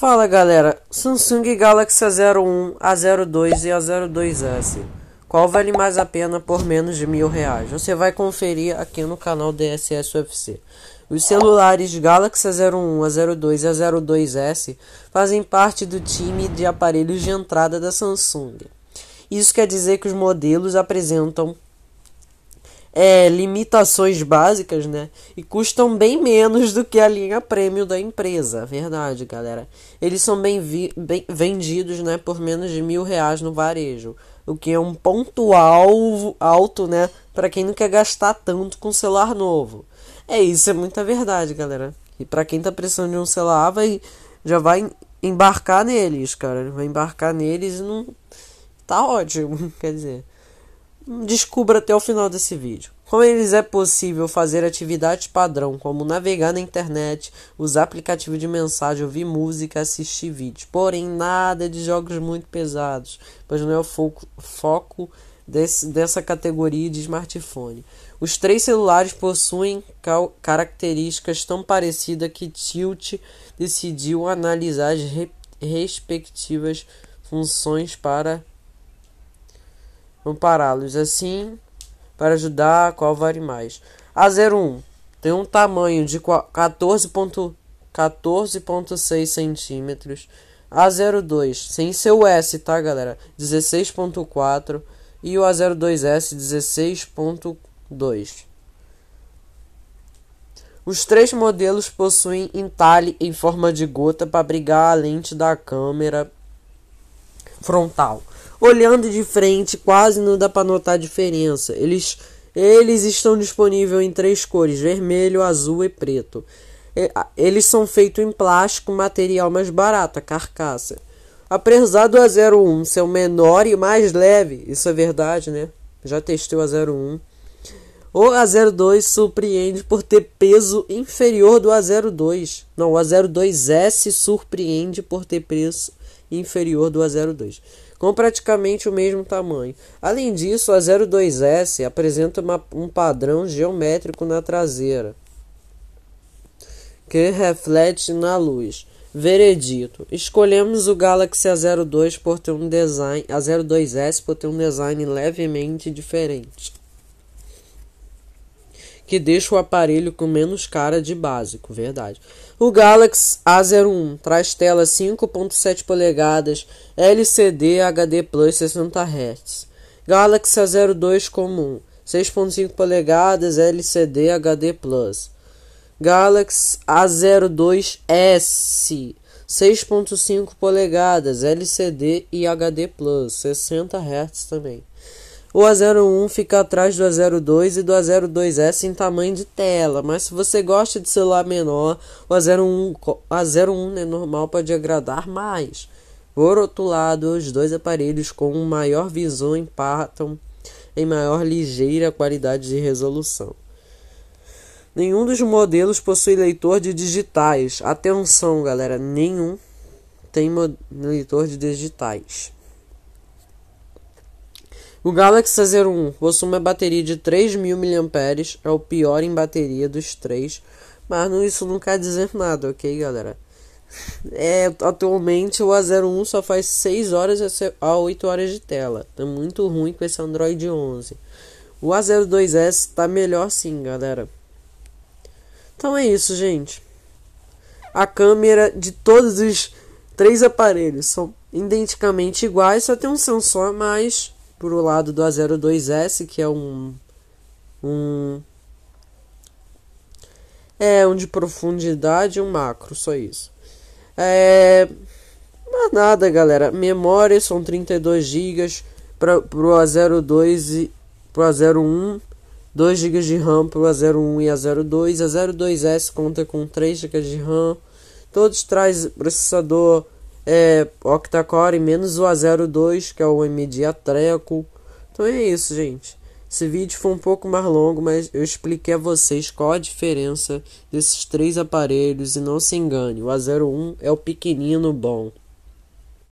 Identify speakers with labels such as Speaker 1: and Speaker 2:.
Speaker 1: Fala galera, Samsung Galaxy A01, A02 e A02S. Qual vale mais a pena por menos de mil reais? Você vai conferir aqui no canal DSS UFC. Os celulares Galaxy A01, A02 e A02S fazem parte do time de aparelhos de entrada da Samsung. Isso quer dizer que os modelos apresentam é, limitações básicas, né? E custam bem menos do que a linha prêmio da empresa. Verdade, galera. Eles são bem, bem vendidos, né? Por menos de mil reais no varejo. O que é um ponto alvo, alto, né? Para quem não quer gastar tanto com celular novo. É isso, é muita verdade, galera. E para quem tá precisando de um celular, vai, já vai embarcar neles, cara. Vai embarcar neles e não. Tá ótimo, quer dizer. Descubra até o final desse vídeo. Com eles é possível fazer atividades padrão, como navegar na internet, usar aplicativo de mensagem, ouvir música, assistir vídeos. Porém, nada de jogos muito pesados, pois não é o foco, foco desse, dessa categoria de smartphone. Os três celulares possuem cal- características tão parecidas que Tilt decidiu analisar as re- respectivas funções para ampará-los assim para ajudar qual vale mais. A 01 tem um tamanho de 14.6 centímetros. A 02 sem seu S, tá galera? 16.4 e o A02S 16.2. Os três modelos possuem entalhe em forma de gota para abrigar a lente da câmera frontal. Olhando de frente, quase não dá para notar a diferença. Eles, eles estão disponíveis em três cores: vermelho, azul e preto. É, eles são feitos em plástico, material mais barato, a carcaça. Apesar do A01 ser o menor e mais leve, isso é verdade, né? Já testei o A01. O A02 surpreende por ter peso inferior do A02. Não, o A02S surpreende por ter preço inferior do A02, com praticamente o mesmo tamanho. Além disso, o A02S apresenta uma, um padrão geométrico na traseira que reflete na luz. Veredito. Escolhemos o Galaxy A02 por ter um design A02S por ter um design levemente diferente que deixa o aparelho com menos cara de básico, verdade. O Galaxy A01 traz tela 5.7 polegadas, LCD HD Plus 60 Hz. Galaxy A02 comum, 6.5 polegadas, LCD HD Plus. Galaxy A02S 6.5 polegadas, LCD e HD Plus, 60 Hz também. O a 01 fica atrás do A02 e do A02S em tamanho de tela, mas se você gosta de celular menor, o A01, A01 né, normal pode agradar mais. Por outro lado, os dois aparelhos com maior visão empatam em maior ligeira qualidade de resolução. Nenhum dos modelos possui leitor de digitais. Atenção, galera, nenhum tem leitor de digitais. O Galaxy Z01 possui uma bateria de 3.000 mAh, é o pior em bateria dos três, mas isso não quer dizer nada, ok, galera? É, atualmente o A01 só faz 6 horas a 8 horas de tela. Tá muito ruim com esse Android 11. O A02S tá melhor sim, galera. Então é isso, gente. A câmera de todos os três aparelhos são identicamente iguais, só tem um sensor a mais pro o lado do A02S, que é um, um é um de profundidade e um macro, só isso. É, mas nada, galera. Memória são 32 GB para pro A02 e pro A01, 2 GB de RAM pro A01 e A02. A02S conta com 3 GB de RAM. Todos traz processador é, octacore menos o A02, que é o MD a treco. Então é isso, gente. Esse vídeo foi um pouco mais longo, mas eu expliquei a vocês qual a diferença desses três aparelhos e não se engane, o A01 é o pequenino bom.